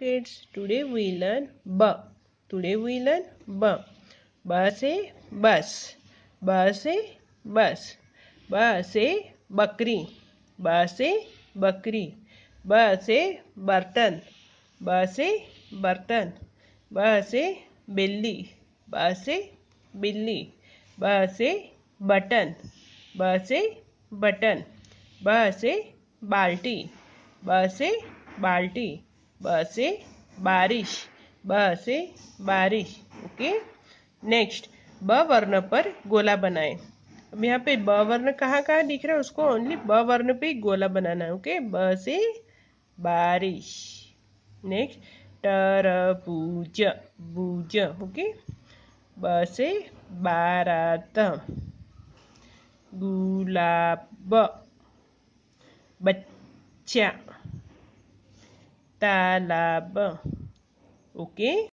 kids today we learn ba today we learn ba ba se bus ba se bus ba se bakri ba se बकरी ब से बर्तन ब से बर्तन ब से बिल्ली ब से बिल्ली ब से बटन ब से बटन ब से बाल्टी ब से बाल्टी ब से बारिश ब से बारिश ओके नेक्स्ट ब वर्ण पर गोला बनाए अब यहाँ पे ब वर्ण कहाँ कहाँ दिख रहा है उसको ओनली ब वर्ण पे गोला बनाना है ओके ब से बारिश नेक्स्ट बूज बूज ओके ब से बारात गुलाब बच्चा talab. OK